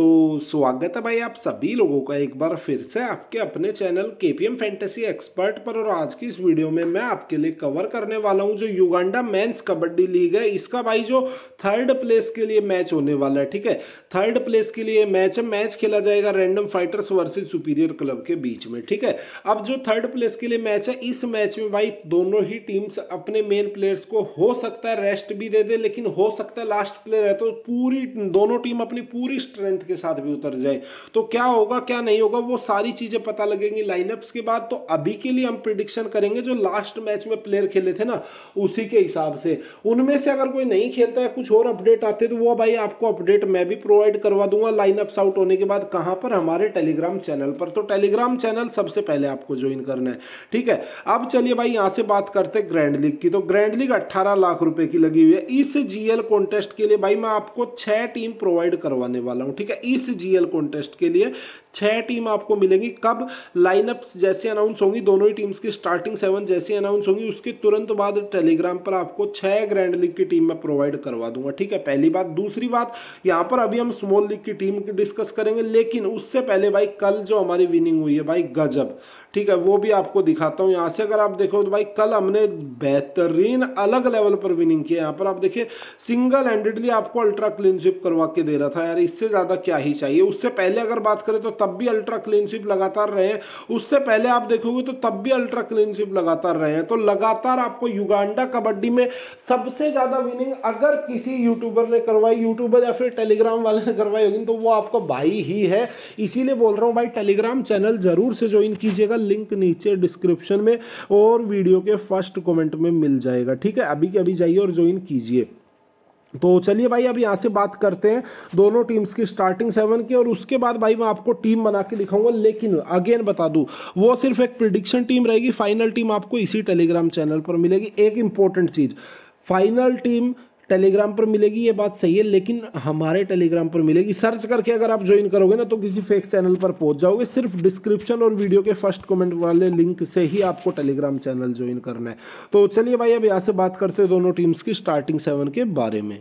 तो स्वागत है भाई आप सभी लोगों का एक बार फिर से आपके अपने चैनल के पी एम फैंटेसी एक्सपर्ट पर और आज की इस वीडियो में मैं आपके लिए कवर करने वाला हूं जो युगांडा मेंस कबड्डी लीग है इसका भाई जो थर्ड प्लेस के लिए मैच होने वाला है ठीक है थर्ड प्लेस के लिए मैच है मैच खेला जाएगा Random Fighters versus Superior Club के बीच में ठीक है अब जो थर्ड प्लेस के लिए मैच है इस मैच में भाई दोनों ही टीम्स अपने मेन प्लेयर्स को हो सकता है रेस्ट भी दे दे लेकिन हो सकता है लास्ट प्लेयर है तो पूरी दोनों टीम अपनी पूरी स्ट्रेंथ के साथ भी उतर जाए तो क्या होगा क्या नहीं होगा वो सारी चीज़ें पता लगेंगी लाइनअप्स के बाद तो अभी के लिए हम प्रिडिक्शन करेंगे जो लास्ट मैच में प्लेयर खेले थे ना उसी के हिसाब से उनमें से अगर कोई नहीं खेलता है कुछ और अपडेट आते तो वो भाई आपको अपडेट मैं भी प्रोवाइड करवा दूंगा लाइनअप्स आउट होने के बाद कहां पर हमारे टेलीग्राम चैनल पर तो टेलीग्राम चैनल सबसे पहले आपको ज्वाइन करना है ठीक है अब चलिए भाई यहां से बात करते ग्रैंड लीग की तो ग्रैंड लीग अट्ठारह लाख रुपए की लगी हुई है इस जीएल कॉन्टेस्ट के लिए भाई मैं आपको छह टीम प्रोवाइड करवाने वाला हूं ठीक है ठीक है इस जीएल कॉन्टेस्ट के लिए छह टीम आपको मिलेंगी कब लाइनअप जैसे अनाउंस होंगी दोनों ही टीम्स की स्टार्टिंग सेवन जैसे अनाउंस होंगी उसके तुरंत बाद टेलीग्राम पर आपको छह ग्रैंड लीग की टीम में प्रोवाइड करवा दूंगा ठीक है पहली बात दूसरी बात यहां पर अभी हम स्मॉल लीग की टीम डिस्कस करेंगे लेकिन उससे पहले भाई कल जो हमारी विनिंग हुई है भाई गजब ठीक है वो भी आपको दिखाता हूँ यहाँ से अगर आप देखो तो भाई कल हमने बेहतरीन अलग लेवल पर विनिंग किया यहाँ पर आप देखिए सिंगल हैंडेडली आपको अल्ट्रा क्लीन स्विप करवा के दे रहा था यार इससे ज़्यादा क्या ही चाहिए उससे पहले अगर बात करें तो तब भी अल्ट्रा क्लीन स्विप लगातार रहे उससे पहले आप देखोगे तो तब भी अल्ट्रा क्लीन स्विप लगातार रहे हैं तो लगातार आपको युगांडा कबड्डी में सबसे ज़्यादा विनिंग अगर किसी यूट्यूबर ने करवाई यूट्यूबर या फिर टेलीग्राम वाले ने करवाई होगी तो वो आपका भाई ही है इसीलिए बोल रहा हूँ भाई टेलीग्राम चैनल जरूर से ज्वाइन कीजिएगा लिंक नीचे डिस्क्रिप्शन में और वीडियो के फर्स्ट कमेंट में मिल जाएगा ठीक है अभी के अभी जाइए और ज्वाइन कीजिए तो चलिए भाई अब यहाँ से बात करते हैं दोनों टीम्स की स्टार्टिंग सेवन की और उसके बाद भाई मैं आपको टीम बना के दिखाऊंगा लेकिन अगेन बता दूँ वो सिर्फ एक प्रिडिक्शन टीम रहेगी फाइनल टीम आपको इसी टेलीग्राम चैनल पर मिलेगी एक इंपॉर्टेंट चीज़ फाइनल टीम टेलीग्राम पर मिलेगी ये बात सही है लेकिन हमारे टेलीग्राम पर मिलेगी सर्च करके अगर आप ज्वाइन करोगे ना तो किसी फेक चैनल पर पहुंच जाओगे सिर्फ डिस्क्रिप्शन और वीडियो के फर्स्ट कमेंट वाले लिंक से ही आपको टेलीग्राम चैनल ज्वाइन करना है तो चलिए भाई अब यहाँ से बात करते हैं दोनों टीम्स की स्टार्टिंग सेवन के बारे में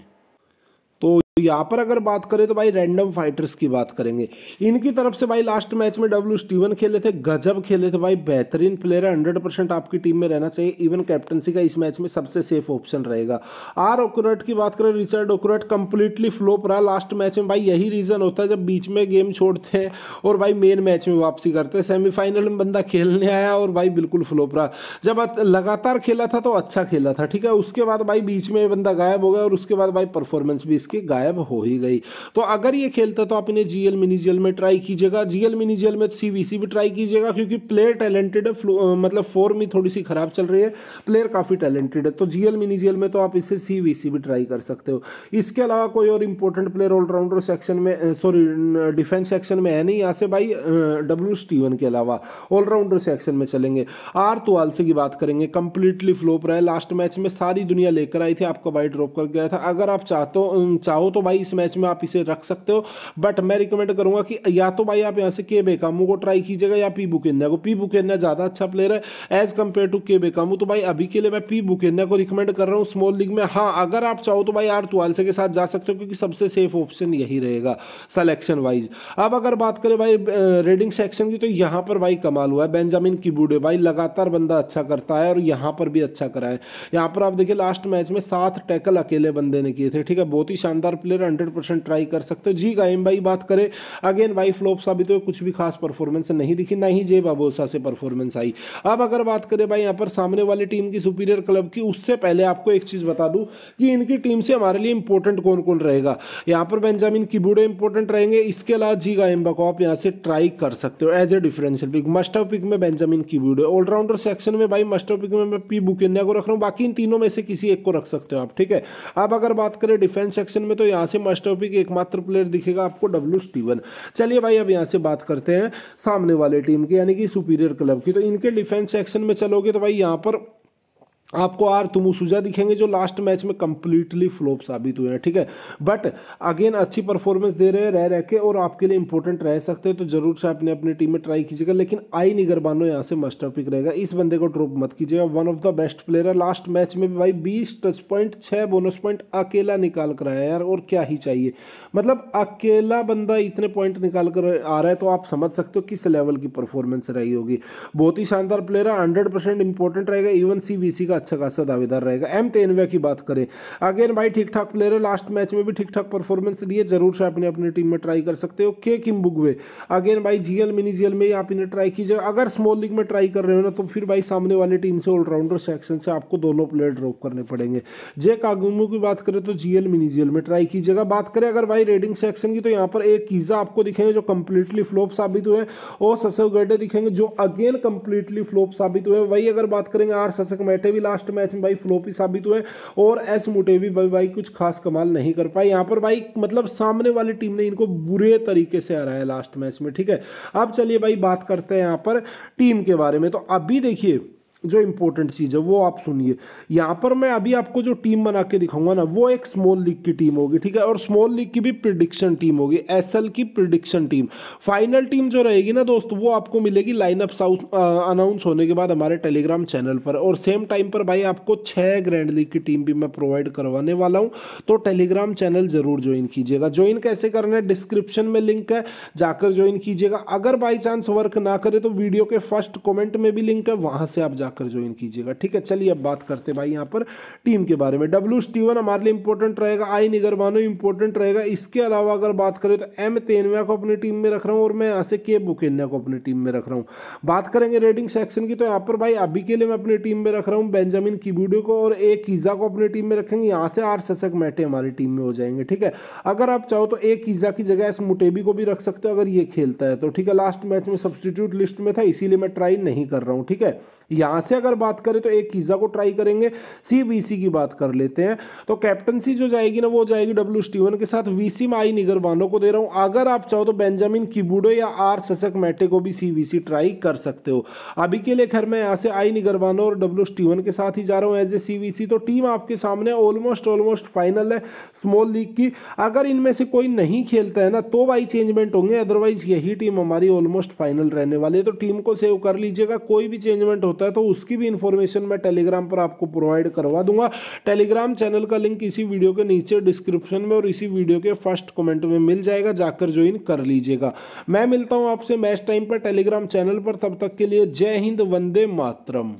तो यहाँ पर अगर बात करें तो भाई रैंडम फाइटर्स की बात करेंगे इनकी तरफ से भाई लास्ट मैच में डब्ल्यू स्टीवन खेले थे गजब खेले थे भाई बेहतरीन प्लेयर है हंड्रेड परसेंट आपकी टीम में रहना चाहिए इवन कैप्टनसी का इस मैच में सबसे सेफ ऑप्शन रहेगा आर ओकुरट की बात करें रिचर्ड ओकुरट कंप्लीटली फ्लोप रहा लास्ट मैच में भाई यही रीज़न होता है जब बीच में गेम छोड़ते हैं और भाई मेन मैच में वापसी करते हैं सेमीफाइनल में बंदा खेलने आया और भाई बिल्कुल फ्लोप रहा जब लगातार खेला था तो अच्छा खेला था ठीक है उसके बाद भाई बीच में बंदा गायब हो गया और उसके बाद भाई परफॉर्मेंस भी इसकी गायब गायब हो ही गई तो अगर ये खेलता तो आप इन्हें जीएल मिनी जेल में ट्राई कीजिएगा जीएल मिनी जेल में सीवीसी भी ट्राई कीजिएगा क्योंकि प्लेयर टैलेंटेड है मतलब फॉर्म ही थोड़ी सी खराब चल रही है प्लेयर काफ़ी टैलेंटेड है तो जीएल मिनी जेल में तो आप इसे सीवीसी भी ट्राई कर सकते हो इसके अलावा कोई और इंपॉर्टेंट प्लेयर ऑलराउंडर सेक्शन में सॉरी डिफेंस सेक्शन में है नहीं यहाँ से भाई डब्ल्यू स्टीवन के अलावा ऑलराउंडर सेक्शन में चलेंगे आर तुआलसे की बात करेंगे कंप्लीटली फ्लोप रहे लास्ट मैच में सारी दुनिया लेकर आई थी आपका बाई ड्रॉप कर गया था अगर आप चाहते चाहो तो तो भाई इस मैच में आप इसे रख सकते हो बट मैं रिकमेंड करूंगा कि या तो भाई आप यहाँ से के बेकामू को ट्राई कीजिएगा या पी बुकेन्या को पी बुकेन्या ज़्यादा अच्छा प्लेयर है एज कम्पेयर टू के बेकामू तो भाई अभी के लिए मैं पी बुकेन्या को रिकमेंड कर रहा हूँ स्मॉल लीग में हाँ अगर आप चाहो तो भाई आर तुआलसे के साथ जा सकते हो क्योंकि सबसे सेफ ऑप्शन यही रहेगा सलेक्शन वाइज अब अगर बात करें भाई रेडिंग सेक्शन की तो यहाँ पर भाई कमाल हुआ है बेंजामिन किबूडे भाई लगातार बंदा अच्छा करता है और यहाँ पर भी अच्छा करा है यहाँ पर आप देखिए लास्ट मैच में सात टैकल अकेले बंदे ने किए थे ठीक है बहुत ही शानदार प्लेयर हंड्रेड परसेंट ट्राई कर सकते हो जी गायम भाई बात करें अगेन भाई फ्लॉप साबित तो कुछ भी खास परफॉर्मेंस नहीं दिखी ना ही जे बाबोसा से परफॉर्मेंस आई अब अगर बात करें भाई यहाँ पर सामने वाली टीम की सुपीरियर क्लब की उससे पहले आपको एक चीज़ बता दूँ कि इनकी टीम से हमारे लिए इंपॉर्टेंट कौन कौन रहेगा यहाँ पर बेंजामिन किबूडे इंपॉर्टेंट रहेंगे इसके अलावा जी गायम्बा को आप यहाँ से ट्राई कर सकते हो as a differential pick must of pick में बेंजामिन किबूडे ऑलराउंडर सेक्शन में भाई मस्ट ऑफ पिक में मैं पी बुकेन्या को रख रहा हूँ बाकी इन तीनों में से किसी एक को रख सकते हो आप ठीक है अब अगर बात करें डिफेंस सेक्शन में तो यहाँ से मास्टरपी के एकमात्र प्लेयर दिखेगा आपको डब्ल्यू स्टीवन चलिए भाई अब यहाँ से बात करते हैं सामने वाले टीम की यानी कि सुपीरियर क्लब की तो इनके डिफेंस सेक्शन में चलोगे तो भाई यहाँ पर आपको आर तुमुसुजा दिखेंगे जो लास्ट मैच में कंप्लीटली फ्लॉप साबित हुए हैं ठीक है बट अगेन अच्छी परफॉर्मेंस दे रहे हैं रह रह के और आपके लिए इंपॉर्टेंट रह सकते हैं तो जरूर से अपने अपनी टीम में ट्राई कीजिएगा लेकिन आई निगरबानो यहाँ से मस्टर पिक रहेगा इस बंदे को ड्रॉप मत कीजिएगा one of the best player है लास्ट मैच में भी भाई बीस टच पॉइंट छः बोनस पॉइंट अकेला निकाल कर आया यार और क्या ही चाहिए मतलब अकेला बंदा इतने पॉइंट निकाल कर आ रहा है तो आप समझ सकते हो किस लेवल की परफॉर्मेंस रही होगी बहुत ही शानदार प्लेयर है हंड्रेड परसेंट इंपॉर्टेंट रहेगा इवन सी का अच्छा खासा दावेदार रहेगा एम तेनवे की बात करें अगेन भाई ठीक ठाक प्लेयर है लास्ट मैच में भी ठीक ठाक परफॉर्मेंस दिए जरूर से आप अपनी टीम में ट्राई कर सकते हो के किम बुगवे अगेन भाई जीएल मिनी जीएल में ही आप इन्हें ट्राई कीजिए अगर स्मॉल लीग में ट्राई कर रहे हो ना तो फिर भाई सामने वाली टीम से ऑलराउंडर सेक्शन से आपको दोनों प्लेयर ड्रॉप करने पड़ेंगे जे कागुमू की बात करें तो जीएल मिनी जीएल में ट्राई कीजिएगा बात करें अगर भाई रेडिंग सेक्शन की तो यहाँ पर एक कीजा आपको दिखेंगे जो कंप्लीटली फ्लॉप साबित हुए और ससेव गड्ढे दिखेंगे जो अगेन कंप्लीटली फ्लॉप साबित हुए वही अगर बात करेंगे आर ससक मैटे भी लास्ट मैच में भाई फ्लोपी साबित हुए और एस मुटे भी भाई भाई कुछ खास कमाल नहीं कर पाए यहाँ पर भाई मतलब सामने वाली टीम ने इनको बुरे तरीके से हराया लास्ट मैच में ठीक है अब चलिए भाई बात करते हैं यहाँ पर टीम के बारे में तो अभी देखिए जो इम्पोर्टेंट चीज़ है वो आप सुनिए यहाँ पर मैं अभी आपको जो टीम बना के दिखाऊंगा ना वो एक स्मॉल लीग की टीम होगी ठीक है और स्मॉल लीग की भी प्रिडिक्शन टीम होगी एसएल की प्रिडिक्शन टीम फाइनल टीम जो रहेगी ना दोस्त वो आपको मिलेगी लाइनअप साउथ अनाउंस होने के बाद हमारे टेलीग्राम चैनल पर और सेम टाइम पर भाई आपको छः ग्रैंड लीग की टीम भी मैं प्रोवाइड करवाने वाला हूँ तो टेलीग्राम चैनल ज़रूर ज्वाइन कीजिएगा ज्वाइन कैसे करना है डिस्क्रिप्शन में लिंक है जाकर ज्वाइन कीजिएगा अगर बाई चांस वर्क ना करे तो वीडियो के फर्स्ट कॉमेंट में भी लिंक है वहाँ से आप जा जाकर ज्वाइन कीजिएगा ठीक है चलिए अब बात करते भाई यहाँ पर टीम के बारे में डब्ल्यू स्टीवन हमारे लिए इंपॉर्टेंट रहेगा आई निगरबानो इंपॉर्टेंट रहेगा इसके अलावा अगर बात करें तो एम तेनविया को अपनी टीम में रख रहा हूँ और मैं यहाँ से के बुकेन्या को अपनी टीम में रख रहा हूँ बात करेंगे रेडिंग सेक्शन की तो यहाँ पर भाई अभी के लिए मैं अपनी टीम में रख रहा हूँ बेंजामिन कीबूडो को और ए कीज़ा को अपनी टीम में रखेंगे यहाँ से आर शशक मैटे हमारी टीम में हो जाएंगे ठीक है अगर आप चाहो तो ए कीज़ा की जगह इस मुटेबी को भी रख सकते हो अगर ये खेलता है तो ठीक है लास्ट मैच में सब्सटीट्यूट लिस्ट में था इसीलिए मैं ट्राई नहीं कर रहा हूँ ठीक है यहाँ यहाँ से अगर बात करें तो एक कीज़ा को ट्राई करेंगे सी की बात कर लेते हैं तो कैप्टनसी जो जाएगी ना वो जाएगी डब्ल्यू स्टीवन के साथ वीसी में आई निगरबानो को दे रहा हूँ अगर आप चाहो तो बेंजामिन किबूडो या आर ससक मैटे को भी सी ट्राई कर सकते हो अभी के लिए खैर मैं यहाँ से आई निगरबानो और डब्ल्यू स्टीवन के साथ ही जा रहा हूँ एज ए सी तो टीम आपके सामने ऑलमोस्ट ऑलमोस्ट फाइनल है स्मॉल लीग की अगर इनमें से कोई नहीं खेलता है ना तो भाई चेंजमेंट होंगे अदरवाइज यही टीम हमारी ऑलमोस्ट फाइनल रहने वाली है तो टीम को सेव कर लीजिएगा कोई भी चेंजमेंट होता है तो उसकी भी इन्फॉर्मेशन मैं टेलीग्राम पर आपको प्रोवाइड करवा दूंगा टेलीग्राम चैनल का लिंक इसी वीडियो के नीचे डिस्क्रिप्शन में और इसी वीडियो के फर्स्ट कमेंट में मिल जाएगा जाकर ज्वाइन कर लीजिएगा मैं मिलता हूँ आपसे मैच टाइम पर टेलीग्राम चैनल पर तब तक के लिए जय हिंद वंदे मातरम